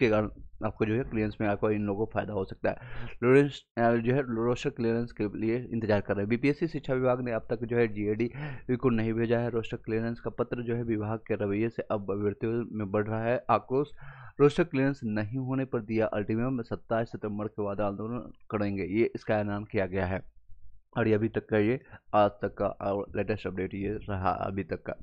के कारण आपको जो है क्लियरेंस में आपको इन लोगों को फायदा हो सकता है लोरेंस जो है रोस्टर क्लियरेंस के लिए इंतजार कर रहे हैं बीपीएससी शिक्षा विभाग ने अब तक जो है जीएडी को नहीं भेजा है रोस्टर क्लियरेंस का पत्र जो है विभाग के रवैये से अब अभ्यर्थियों में बढ़ रहा है आक्रोश रोस्टर क्लियरेंस नहीं होने पर दिया अल्टीमेटम सत्ताईस सितम्बर के बाद आंदोलन करेंगे ये इसका ऐलान किया गया है और ये अभी तक का ये आज तक का और लेटेस्ट अपडेट ये रहा अभी तक का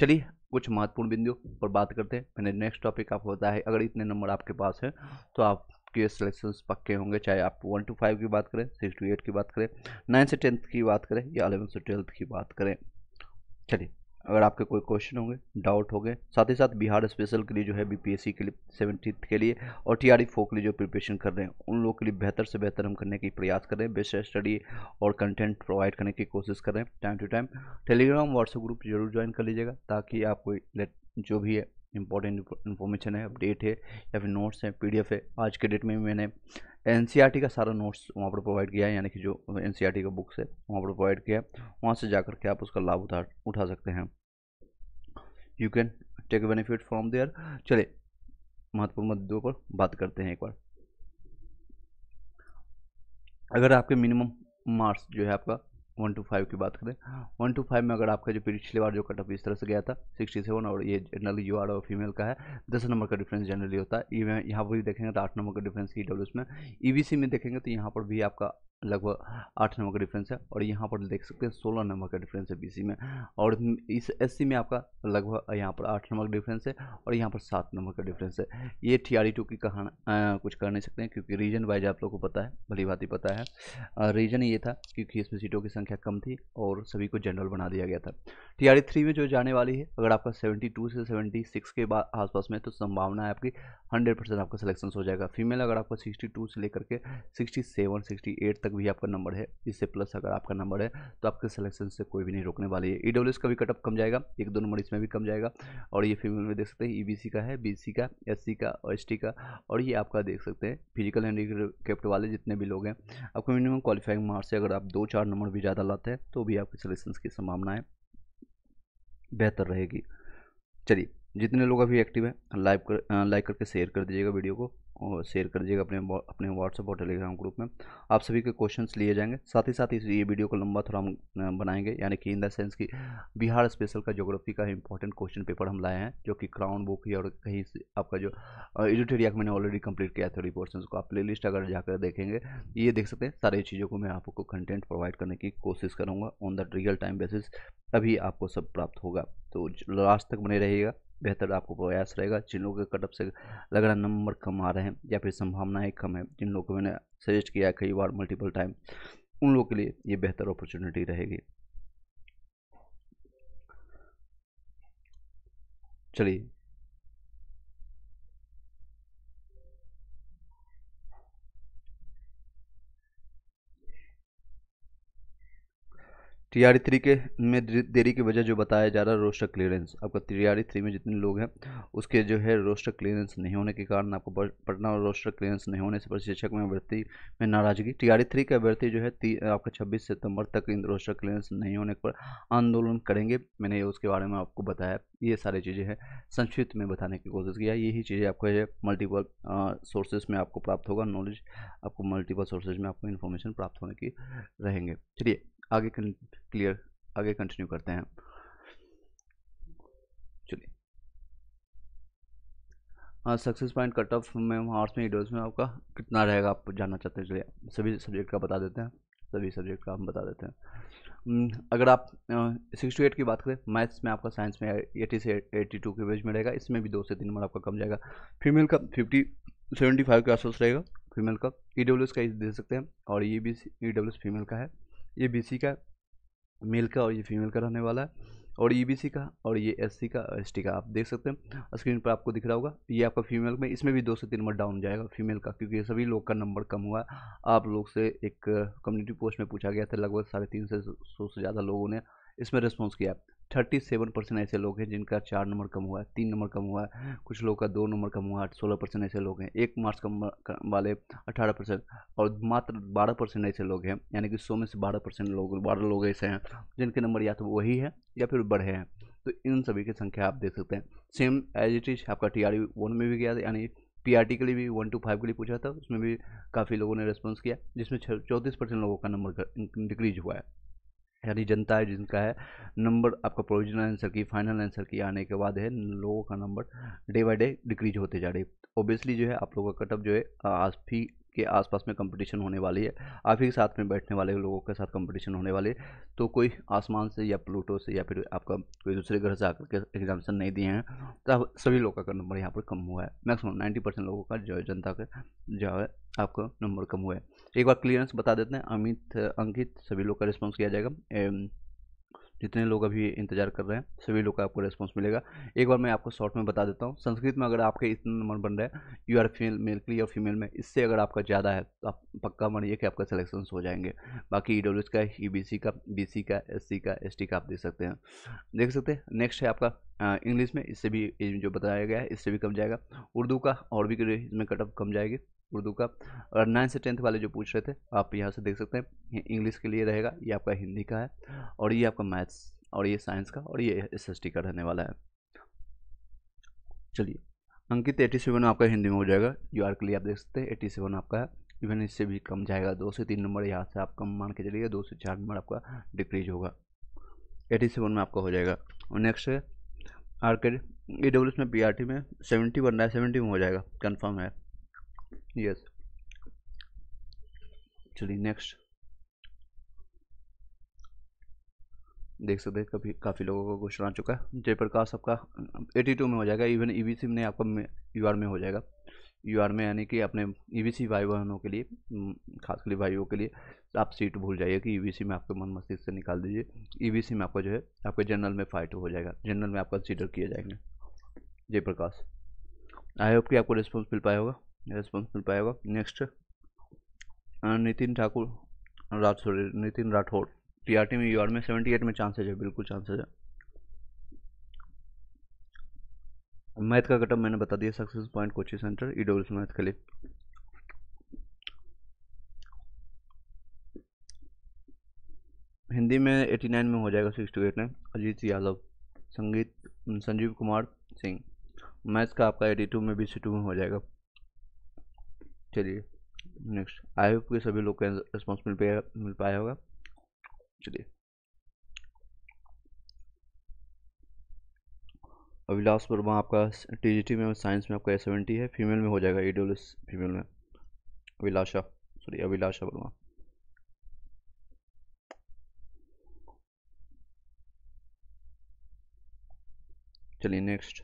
चलिए कुछ महत्वपूर्ण बिंदुओं पर बात करते हैं मैंने नेक्स्ट टॉपिक आपको बताया है अगर इतने नंबर आपके पास हैं तो आप के सिलेक्शन पक्के होंगे चाहे आप वन टू फाइव की बात करें सिक्स टू एट की बात करें नाइन्थ से टेंथ की बात करें या अलेवन से ट्वेल्थ की बात करें चलिए अगर आपके कोई क्वेश्चन होंगे डाउट होंगे साथ ही साथ बिहार स्पेशल के लिए जो है बीपीएससी के लिए सेवेंटी के लिए और टी आर फोर के लिए जो प्रिपरेशन कर रहे हैं उन लोगों के लिए बेहतर से बेहतर हम करने की प्रयास कर रहे हैं बेस्ट स्टडी और कंटेंट प्रोवाइड करने की कोशिश कर रहे हैं time to time Telegram WhatsApp group जरूर ज्वाइन कर लीजिएगा ताकि आपको जो भी है इंपॉर्टेंट इन्फॉर्मेशन है अपडेट है या फिर नोट्स हैं एफ है आज के डेट में मैंने एन का सारा नोट्स वहाँ पर प्रोवाइड किया है यानी कि जो एन का बुक्स है वहाँ पर प्रोवाइड किया है वहाँ से जाकर के आप उसका लाभ उठा उठा सकते हैं you can take benefit from there चले महत्वपूर्ण मुद्दों पर बात करते हैं एक बार अगर आपके मिनिमम मार्क्स जो है आपका वन टू फाइव की बात करें वन टू फाइव में अगर आपका जो पिछले बार जो कटअप इस तरह से गया था सिक्सटी सेवन और ये जनरली यू आर और फीमेल का है दस नंबर का डिफरेंस जनरली होता है ई यहाँ पर भी देखेंगे तो आठ नंबर का डिफरेंस ई डब्ल्यू में ई e में देखेंगे तो यहाँ पर भी आपका लगभग आठ नंबर का डिफरेंस है और यहाँ पर देख सकते हैं सोलह नंबर का डिफरेंस है बीसी में और इस एससी में आपका लगभग यहाँ पर आठ नंबर का डिफरेंस है और यहाँ पर सात नंबर का डिफरेंस है ये टी टू e की कहान कुछ कर नहीं सकते हैं क्योंकि रीजन वाइज आप लोग को पता है भली भाती पता है आ, रीजन ये था क्योंकि इसमें सीटों की संख्या कम थी और सभी को जनरल बना दिया गया था टी आर थ्री में जो जाने वाली है अगर आपका सेवेंटी टू से सेवेंटी सिक्स के आसपास में तो संभावना है आपकी हंड्रेड परसेंट आपका सिलेक्शन हो जाएगा फीमेल अगर आपको सिक्सटी टू से लेकर के सिक्सटी सेवन सिक्सटी एट तक तक भी आपका नंबर है इससे प्लस अगर आपका नंबर है तो आपके सिलेक्शन से कोई भी नहीं रोकने वाली है ई e का भी कटअप कम जाएगा एक दो नंबर इसमें भी कम जाएगा और ये फीमेल में देख सकते हैं ई e का है बी का एस का और एस का और ये आपका देख सकते हैं फिजिकल हैंडीक्राफ्ट वाले जितने भी लोग हैं आपको मिनिमम क्वालिफाइंग मार्क्स से अगर आप दो चार नंबर भी ज़्यादा लाते हैं तो भी आपके सिलेक्शन की संभावना है बेहतर रहेगी चलिए जितने लोग अभी एक्टिव हैं लाइक कर लाइक करके शेयर कर दीजिएगा वीडियो को और शेयर कर दीजिएगा अपने अपने व्हाट्सएप और टेलीग्राम ग्रुप में आप सभी के क्वेश्चन लिए जाएंगे साथ ही साथ इस ये वीडियो को लंबा थोड़ा हम बनाएंगे यानी कि इन द सेंस कि बिहार स्पेशल का जोग्राफी का इंपॉर्टेंट क्वेश्चन पेपर हम लाए हैं जो कि क्राउन बुक ही और कहीं से आपका जो एडिटोरिया मैंने ऑलरेडी कंप्लीट किया थोड़ी पोर्सन को आप प्ले लिस्ट अगर जाकर देखेंगे ये देख सकते हैं सारी चीज़ों को मैं आपको कंटेंट प्रोवाइड करने की कोशिश करूँगा on the real time basis तभी आपको सब प्राप्त होगा तो लास्ट तक बने रहिएगा बेहतर आपको प्रयास रहेगा जिन लोगों के कटअप से लग रहा नंबर कम आ रहे हैं या फिर संभावनाएं कम है जिन लोगों को मैंने सजेस्ट किया है कई बार मल्टीपल टाइम उन लोगों के लिए ये बेहतर अपॉर्चुनिटी रहेगी चलिए टी आर थ्री के में देरी की वजह जो बताया जा रहा है रोस्टर क्लियरेंस आपका टी आर थ्री में जितने लोग हैं उसके जो है रोस्टर क्लियरेंस नहीं होने के कारण आपको पटना और रोस्टर क्लियरेंस नहीं होने से प्रशिक्षक में अभ्यर्थी में नाराजगी टी आर थ्री के अभ्यर्थी जो है आपका छब्बीस सितंबर तक इन रोस्टर क्लियरेंस नहीं होने पर आंदोलन करेंगे मैंने उसके बारे में आपको बताया ये सारी चीज़ें हैं संक्षिप्त में बताने की कोशिश किया यही चीज़ें आपको मल्टीपल सोर्सेज में आपको प्राप्त होगा नॉलेज आपको मल्टीपल सोर्सेज में आपको इन्फॉर्मेशन प्राप्त होने की रहेंगे चलिए आगे क्लियर आगे कंटिन्यू करते हैं चलिए सक्सेस पॉइंट कट ऑफ में आर्ट्स में ईडोज में आपका कितना रहेगा आप जानना चाहते हैं चलिए सभी सब्जेक्ट का बता देते हैं सभी सब्जेक्ट का हम बता देते हैं अगर आप सिक्स टू एट की बात करें मैथ्स में आपका साइंस में एटी से एटी टू के बीच में रहेगा इसमें भी दो से तीन नंबर आपका कम जाएगा फीमेल का फिफ्टी सेवेंटी फाइव के आसपास रहेगा फीमेल का ई e का दे सकते हैं और ये भी ई e फीमेल का है ये बीसी का मेल का और ये फीमेल का रहने वाला है और ई का और ये एस का एस का आप देख सकते हैं स्क्रीन पर आपको दिख रहा होगा ये आपका फीमेल में इसमें भी दो से तीन नंबर डाउन जाएगा फीमेल का क्योंकि सभी लोग का नंबर कम हुआ आप लोग से एक कम्युनिटी पोस्ट में पूछा गया था लगभग साढ़े तीन से सौ से ज़्यादा लोगों ने इसमें रिस्पॉन्स किया थर्टी सेवन परसेंट ऐसे लोग हैं जिनका चार नंबर कम हुआ है तीन नंबर कम हुआ है कुछ लोग का दो नंबर कम हुआ है सोलह परसेंट ऐसे लोग हैं एक मार्क्स कम वाले अठारह परसेंट और मात्र बारह परसेंट ऐसे लोग हैं यानी कि सौ में से बारह परसेंट लोग बारह लोग ऐसे हैं जिनके नंबर या तो वही है या फिर बढ़े हैं तो इन सभी की संख्या आप देख सकते हैं सेम एज इट इज आपका टी आर वन में भी गया था यानी पीआरटी के लिए भी वन टू फाइव के लिए पूछा था उसमें भी काफ़ी लोगों ने रिस्पॉन्स किया जिसमें चौंतीस परसेंट लोगों का नंबर डिक्रीज हुआ है यानी जनता है जिनका है नंबर आपका provisional answer key final answer key आने के बाद है लोगों का number day by day decrease होते जा रहे ओबियसली जो है आप लोगों का कटअप जो है भी के आसपास में कंपटीशन होने वाली है आप ही के साथ में बैठने वाले लोगों के साथ कंपटीशन होने वाली है तो कोई आसमान से या प्लूटो से या फिर आपका कोई दूसरे ग्रह से आकर के एग्जामेशन नहीं दिए हैं तो सभी लोगों का नंबर यहाँ पर कम हुआ है मैक्सिमम नाइन्टी परसेंट लोगों का जो जनता का जो है आपका नंबर कम हुआ है एक बार क्लियरेंस बता देते हैं अमित अंकित सभी लोग का रिस्पॉन्स किया जाएगा जितने लोग अभी इंतजार कर रहे हैं सभी लोग का आपको रिस्पॉन्स मिलेगा एक बार मैं आपको शॉर्ट में बता देता हूँ संस्कृत में अगर आपके इतने नंबर बन रहे हैं यू आर फीमेल मेल के लिए फीमेल में इससे अगर आपका ज़्यादा है तो आप पक्का मानिए कि आपका सिलेक्शन हो जाएंगे बाकी ई e e का ई का बी का एस का एस का आप देख सकते हैं देख सकते हैं नेक्स्ट है आपका इंग्लिश में इससे भी जो बताया गया है इससे भी कम जाएगा उर्दू का और भी इसमें कट ऑफ कम जाएगी उर्दू का और नाइन्थ से टेंथ वाले जो पूछ रहे थे आप यहाँ से देख सकते हैं ये इंग्लिश के लिए रहेगा ये आपका हिंदी का है और ये आपका मैथ्स और ये साइंस का और ये एस का रहने वाला है चलिए अंकित एटी सेवन आपका हिंदी में हो जाएगा यू आर के लिए आप देख सकते हैं एटी सेवन आपका है इवन इससे भी कम जाएगा दो से तीन नंबर यहाँ से आप कम मान के चलिएगा दो से चार नंबर आपका डिक्रीज होगा एटी सेवन में आपका हो जाएगा और नेक्स्ट है आर के ई डब्ल्यू में पी आर टी में सेवेंटी बन रहा है सेवेंटी में हो जाएगा कंफर्म है यस चलिए नेक्स्ट देख सकते हैं कभी काफ़ी लोगों को क्वेश्चन आ चुका है जयप्रकाश आपका 82 में हो जाएगा इवन ई बी सी में आपका यू आर में हो जाएगा यू आर में यानी कि अपने ई e वी भाई बहनों के लिए खास के लिए भाइयों के लिए आप सीट भूल जाइए कि ई e सी में आपके मन मस्जिद से निकाल दीजिए ई e सी में आपका जो है आपके जनरल में फाइट हो जाएगा जनरल में आप कंसिडर किए जाएंगे जयप्रकाश आई होप कि आपको रिस्पॉन्स मिल पाया होगा रिस्पॉन्स मिल पाया होगा नेक्स्ट नितिन ठाकुर राठौर नितिन राठौर टी में आर में सेवेंटी एट में चांसेज है बिल्कुल चांसेज है मैथ का कटअप मैंने बता दिया success point coaching centre E e W math के लिए हिंदी में 89 में हो जाएगा 68 में अजीत यादव संगीत संजीव कुमार सिंह मैथ्स का आपका 82 में बी टू में हो जाएगा चलिए नेक्स्ट आई होप के सभी लोग का रिस्पॉन्स मिल पाया मिल पाया होगा चलिए अभिलाष वर्मा आपका टी में साइंस में आपका सेवेंटी है फीमेल में हो जाएगा ईडोलिस फीमेल में अभिलाषा सॉरी अभिलाषा वर्मा चलिए नेक्स्ट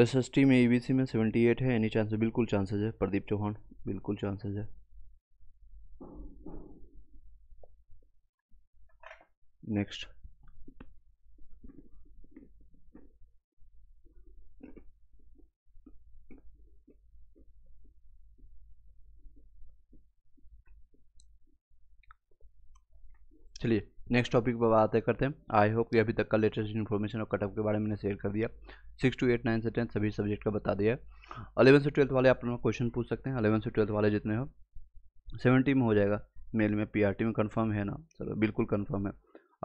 एस एस टी में ई बी सी में सेवेंटी एट है एनी चांसेस बिल्कुल चांसेस है प्रदीप चौहान बिल्कुल चांसेस है नेक्स्ट चलिए नेक्स्ट टॉपिक पर बात करते हैं आई होप कि अभी तक का लेटेस्ट इन्फॉर्मेशन और कटअप के बारे में शेयर कर दिया सिक्स टू एट नाइन से टेंथ सभी सब्जेक्ट का बता दिया अलेवन से ट्वेल्थ वाले आप लोग क्वेश्चन पूछ सकते हैं अलेवन से ट्वेल्थ वाले जितने हो सेवेंटी में हो जाएगा मेल में पीआरटी में कंफर्म है ना सर बिल्कुल कंफर्म है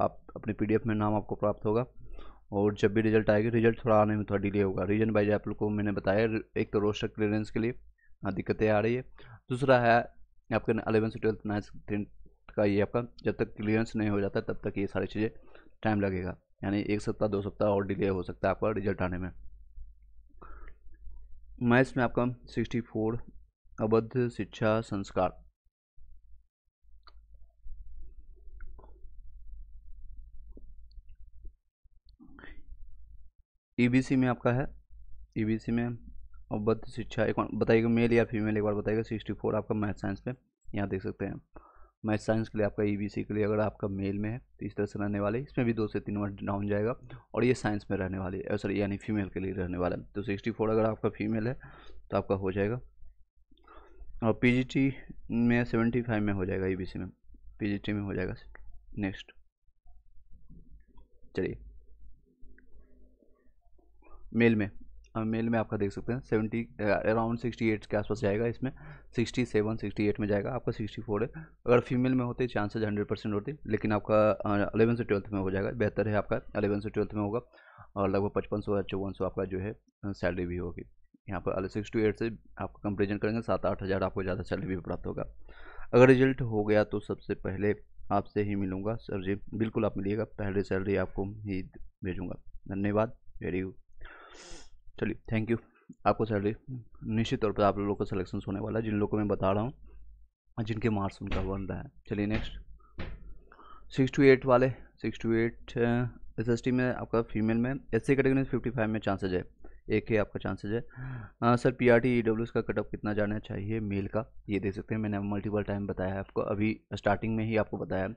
आप अपने पीडीएफ में नाम आपको प्राप्त होगा और जब भी रिजल्ट आएगी रिजल्ट थोड़ा आने में थोड़ा डिले होगा रीजन बाइज आप लोग को मैंने बताया एक तो रोस्टर क्लियरेंस के लिए हाँ, दिक्कतें आ रही है दूसरा है आपके अलेवन से ट्वेल्थ नाइन्थ का ये आपका जब तक क्लियरेंस नहीं हो जाता तब तक ये सारी चीज़ें टाइम लगेगा यानी एक सप्ताह दो सप्ताह और डिले हो सकता है आपका रिजल्ट आने में मैथ्स में आपका सिक्सटी फोर अबद्ध शिक्षा संस्कार ईबीसी e में आपका है ईबीसी e में अबद्ध शिक्षा एक बताइएगा मेल या फीमेल एक बार बताइएगा सिक्सटी फोर आपका मैथ साइंस में यहाँ देख सकते हैं मैथ साइंस के लिए आपका ई के लिए अगर आपका मेल में है तो इस तरह से रहने वाले इसमें भी दो से तीन वर्ड डाउन जाएगा और ये साइंस में रहने वाली है सॉरी यानी फीमेल के लिए रहने वाला है तो सिक्सटी फोर अगर आपका फीमेल है तो आपका हो जाएगा और पीजीटी में सेवेंटी फाइव में हो जाएगा ईबीसी में पीजीटी में हो जाएगा नेक्स्ट चलिए मेल में मेल में आपका देख सकते हैं सेवेंटी अराउंड सिक्सटी एट के आसपास जाएगा इसमें सिक्सटी सेवन सिक्सटी एट में जाएगा आपका सिक्सटी फोर है अगर फीमेल में होते चांसेज हंड्रेड परसेंट होते लेकिन आपका अलेवन से ट्वेल्थ में हो जाएगा बेहतर है आपका अलेवन से ट्वेल्थ में होगा और लगभग पचपन सौ या चौवन सौ आपका जो है सैलरी भी होगी यहाँ पर सिक्स टू एट से आपका कंपेरिजन करेंगे सात आठ हज़ार आपको ज़्यादा सैलरी भी प्राप्त होगा अगर रिजल्ट हो गया तो सबसे पहले आपसे ही मिलूँगा सर जी बिल्कुल आप मिलिएगा पहले सैलरी आपको ही भेजूँगा धन्यवाद वेरी गुड चलिए थैंक यू आपको सैलरी निश्चित तौर पर आप लोगों का सिलेक्शन होने वाला है जिन लोगों को मैं बता रहा हूँ जिनके मार्क्स उनका बन रहा है चलिए नेक्स्ट सिक्स टू एट वाले six to eight S S T में आपका फीमेल में एस सी कैटेगरी में फिफ्टी फाइव में चांसेज है एक ही आपका चांसेज है आ, sir P R T E W का कटअप कितना जाना चाहिए मेल का ये देख सकते हैं मैंने मल्टीपल टाइम बताया है आपको अभी स्टार्टिंग में ही आपको बताया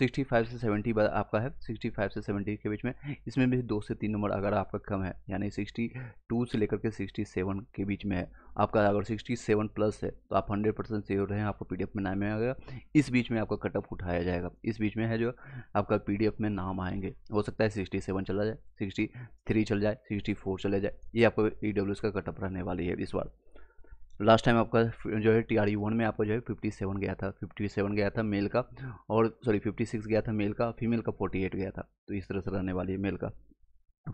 सिक्सटी फाइव से सेवेंटी बार आपका है सिक्सटी फाइव से सेवेंटी के बीच में इसमें भी दो से तीन नंबर अगर आपका कम है यानी सिक्सटी टू से लेकर के सिक्सटी सेवन के बीच में है आपका अगर सिक्सटी सेवन प्लस है तो आप हंड्रेड परसेंट सेव रहे हैं आपको पी में नाम आएगा इस बीच में आपका कटअप उठाया जाएगा इस बीच में है जो आपका पी में नाम आएंगे हो सकता है सिक्सटी सेवन चला जाए सिक्सटी थ्री चल जाए सिक्सटी फोर चले जाए ये आपको ई e का कटअप रहने वाली है इस बार लास्ट टाइम आपका जो है टी आर वन में आपका जो है फिफ्टी सेवन गया था फिफ्टी सेवन गया था मेल का और सॉरी फिफ्टी सिक्स गया था मेल का फीमेल का फोर्टी एट गया था तो इस तरह से रहने वाली है मेल का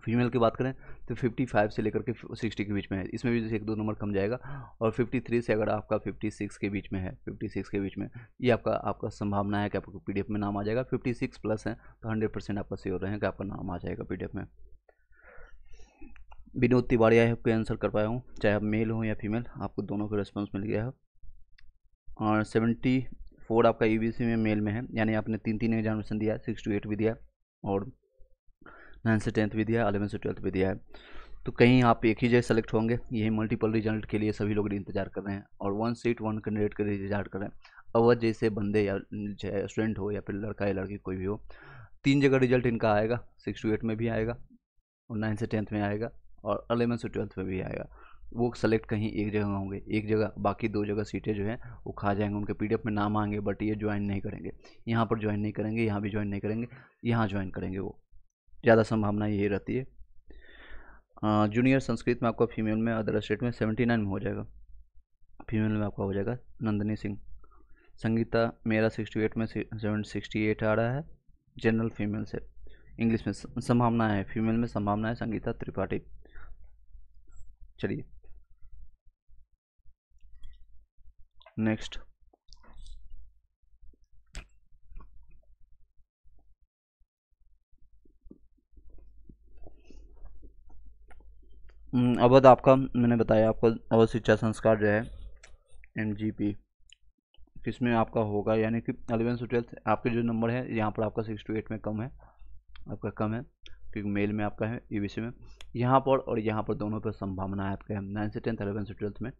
फीमेल की बात करें तो फिफ्टी फाइव से लेकर के सिक्सटी के बीच में है इसमें भी एक दो नंबर कम जाएगा और फिफ्टी थ्री से अगर आपका फिफ्टी सिक्स के बीच में है फिफ्टी सिक्स के बीच में ये आपका आपका संभावना है कि आपको पी में नाम आ जाएगा सिक्स प्लस है तो हंड्रेड परसेंट आपका श्योर रहें कि आपका नाम आ जाएगा पी में विनोद तिवारी आई आपके आंसर कर पाया हूँ चाहे आप मेल हो या फीमेल आपको दोनों का रिस्पॉन्स मिल गया है और सेवेंटी फोर आपका ई में मेल में है यानी आपने तीन तीन एग्जामिनेशन दिया सिक्स टू एट भी दिया और नाइन्थ से टेंथ भी दिया अलेवन से ट्वेल्थ भी दिया है तो कहीं आप एक ही जगह सेलेक्ट होंगे यही मल्टीपल रिजल्ट के लिए सभी लोग इंतजार कर रहे हैं और वन सीट वन कैंडिडेट के लिए इंतजार कर रहे हैं अवध जैसे बंदे या चाहे स्टूडेंट हो या फिर लड़का या लड़की कोई भी हो तीन जगह रिजल्ट इनका आएगा सिक्स टू एट में भी आएगा और नाइन्थ से टेंथ में आएगा और अलेवन से ट्वेल्थ में भी आएगा वो सेलेक्ट कहीं एक जगह होंगे एक जगह बाकी दो जगह सीटें जो हैं वो खा जाएंगे उनके पीडीएफ में नाम आएंगे बट ये ज्वाइन नहीं करेंगे यहाँ पर ज्वाइन नहीं करेंगे यहाँ भी ज्वाइन नहीं करेंगे यहाँ ज्वाइन करेंगे वो ज़्यादा संभावना यही रहती है जूनियर संस्कृत में आपका फीमेल में अदर स्टेट में सेवेंटी नाइन में हो जाएगा फीमेल में आपका हो जाएगा नंदनी सिंह संगीता मेरा सिक्सटी एट में सेवन सिक्सटी एट आ रहा है जनरल फीमेल से इंग्लिश में संभावना है फीमेल में संभावना है संगीता त्रिपाठी चलिए नेक्स्ट हम्म, अवध आपका मैंने बताया आपको अवध शिक्षा संस्कार जो है एम जी पी किसमें आपका होगा यानी कि अलेवेंथ ट्वेल्थ आपके जो नंबर है यहाँ पर आपका सिक्स टू एट में कम है आपका कम है क्योंकि मेल में आपका है ई में यहाँ पर और यहाँ पर दोनों पर संभावना है आपके नाइन्थ से टेंथ अलेवन से ट्वेल्थ में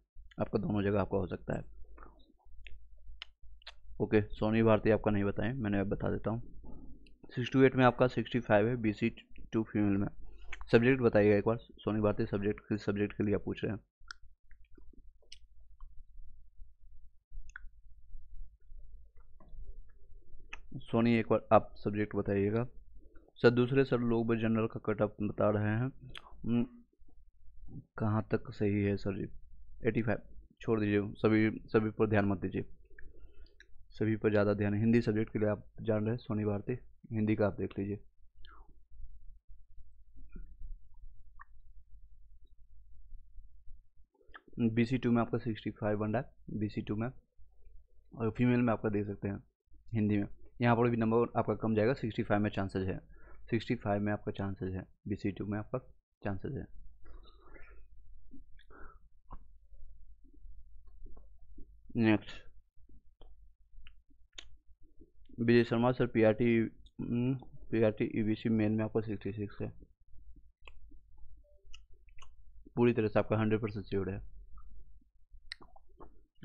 आपका दोनों जगह आपका हो सकता है ओके सोनी भारती आपका नहीं बताएं मैंने बता देता हूँ सिक्सटी एट में आपका सिक्सटी फाइव है बी सी टू फीमेल में सब्जेक्ट बताइएगा एक बार सोनी भारती सब्जेक्ट किस सब्जेक्ट के लिए आप पूछ रहे हैं सोनी एक बार आप सब्जेक्ट बताइएगा सर दूसरे सर लोग भी जनरल का कटअप बता रहे हैं कहाँ तक सही है सर जी एटी फाइव छोड़ दीजिए सभी सभी पर ध्यान मत दीजिए सभी पर ज़्यादा ध्यान हिंदी सब्जेक्ट के लिए आप जान रहे हैं सोनी भारती हिंदी का आप देख लीजिए बी सी टू में आपका सिक्सटी फाइव बन रहा है बी सी टू में और फीमेल में आपका दे सकते हैं हिंदी में यहाँ पर भी नंबर आपका कम जाएगा सिक्सटी फाइव में चांसेज है सिक्सटी फाइव में आपका चांसेस है बी सी टू में आपका चांसेस है next Vijay Sharma sir P R T P R T E C main में आपका सिक्सटी सिक्स है पूरी तरह से आपका हंड्रेड परसेंट श्योर है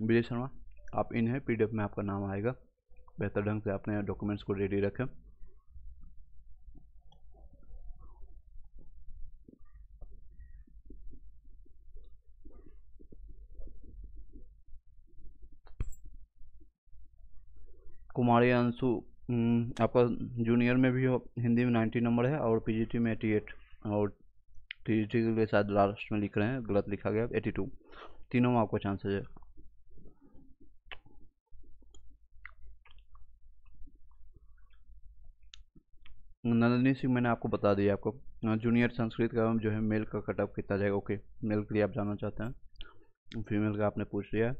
विजय शर्मा आप इन है पीडीएफ में आपका नाम आएगा बेहतर ढंग से अपने डॉक्यूमेंट्स को रेडी रखें अंशु आपका जूनियर में भी हो हिंदी में नाइन्टी नंबर है और पीजीटी में एटी एट और टीजीटी के लिए शायद लास्ट में लिख रहे हैं गलत लिखा गया एटी टू तीनों में आपको चांसेज है नंदनी सिंह मैंने आपको बता दिया आपको जूनियर हाँ, संस्कृत का जो है मेल का कटअप कितना जाएगा ओके मेल के लिए आप जानना चाहते हैं फीमेल का आपने पूछ लिया है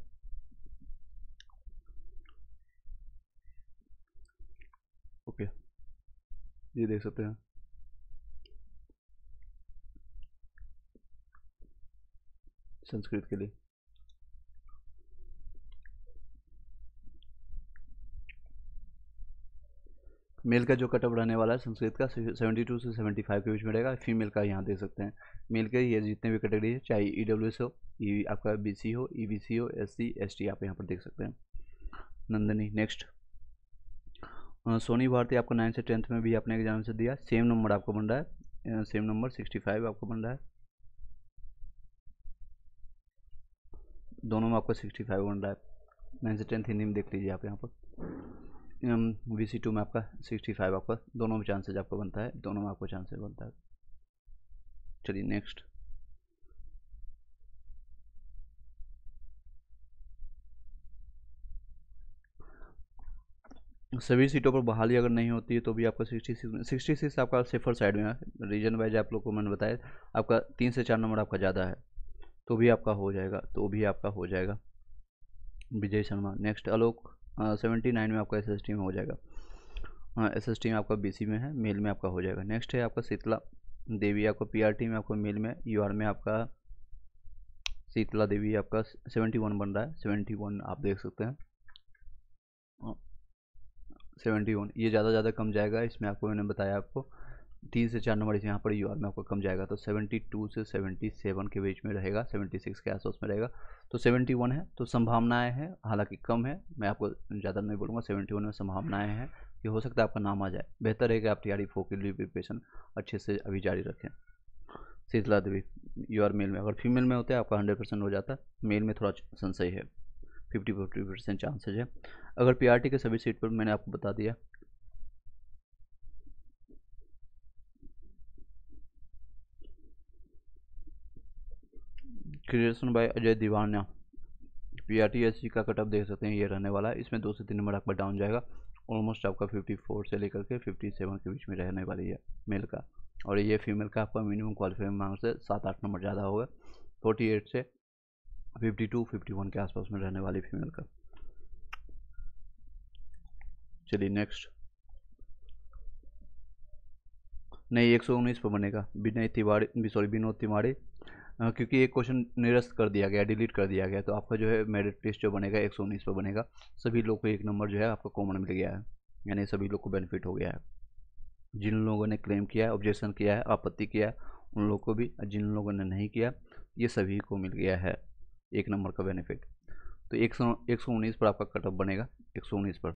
ये देख सकते हैं संस्कृत के लिए मेल का जो कटअप रहने वाला है संस्कृत का 72 से 75 के बीच में रहेगा फीमेल का यहाँ देख सकते हैं मेल के ये जितने भी कैटेगरी है चाहे ई डब्ल्यू एस हो ई e आपका बी सी हो ई बी सी हो एस सी एस टी आप यहाँ पर देख सकते हैं नंदनी नेक्स्ट सोनी भारती आपका नाइन्थ से टेंथ में भी आपने एग्जाम से दिया सेम नंबर आपको बन रहा है सेम नंबर सिक्सटी फाइव आपको बन रहा है दोनों में आपका सिक्सटी फाइव बन रहा है नाइन्थ से टेंथ हिंदी में देख लीजिए आप यहाँ पर वी सी टू में आपका सिक्सटी फाइव आपका दोनों में चांसेज आपको बनता है दोनों में आपको चांसेज बनता है चलिए नेक्स्ट सभी सीटों पर बहाली अगर नहीं होती है तो भी आपका सिक्सटी सिक्स में सिक्सटी सिक्स आपका सेफर साइड में है रीजन वाइज आप लोग को मैंने बताया आपका तीन से चार नंबर आपका ज़्यादा है तो भी आपका हो जाएगा तो भी आपका हो जाएगा Vijay Sharma next Alok seventy nine में आपका एस एस टी में हो जाएगा एस एस टी में आपका बी सी में है मेल में आपका हो जाएगा नेक्स्ट है आपका शीतला देवी आपका पी आर टी में आपका मेल में यू आर में आपका शीतला देवी आपका सेवेंटी वन बन रहा है सेवेंटी वन आप देख सकते हैं सेवेंटी वन ये ज़्यादा ज़्यादा कम जाएगा इसमें आपको मैंने बताया आपको तीन से चार नंबर यहाँ पर यू आर में आपको कम जाएगा तो सेवेंटी टू से सेवेंटी सेवन के बीच में रहेगा सेवेंटी सिक्स के आसपास में रहेगा तो सेवेंटी वन है तो संभावनाएँ हैं हालांकि कम है मैं आपको ज़्यादा नहीं बोलूँगा सेवेंटी वन में संभावनाएँ हैं कि हो सकता है आपका नाम आ जाए बेहतर है कि आप तैयारी फो के लिए प्रिपरेशन अच्छे से अभी जारी रखें Sheetla Devi U R male में अगर फीमेल में होते हैं आपका हंड्रेड परसेंट हो जाता है मेल में थोड़ा संशय है फिफ्टी फिफ्टी परसेंट चांसेज है अगर पीआरटी के सभी सीट पर मैंने आपको बता दिया creation by Ajay Deewana P R T S C का कटअप देख सकते हैं ये रहने वाला है इसमें दो से तीन नंबर आपका डाउन जाएगा ऑलमोस्ट आपका 54 से लेकर के 57 के बीच में रहने वाली है मेल का और ये फीमेल का आपका मिनिमम क्वालिफाइंग मार्क्स है सात आठ नंबर ज़्यादा होगा 48 से फिफ्टी टू फिफ्टी वन के आसपास में रहने वाली फीमेल का चलिए नेक्स्ट नहीं एक सौ उन्नीस पर बनेगा विनय तिवारी सॉरी विनोद तिवारी क्योंकि एक क्वेश्चन निरस्त कर दिया गया डिलीट कर दिया गया तो आपका जो है मेरिट लिस्ट जो बनेगा एक सौ उन्नीस पर बनेगा सभी लोग को एक नंबर जो है आपका कॉमन मिल गया है यानी सभी लोग को बेनिफिट हो गया है जिन लोगों ने क्लेम किया है ऑब्जेक्शन किया है आपत्ति किया है उन लोग को भी जिन लोगों ने नहीं किया ये सभी को मिल गया है एक नंबर का बेनिफिट तो एक सौ एक सौ उन्नीस पर आपका कटअप बनेगा एक सौ उन्नीस पर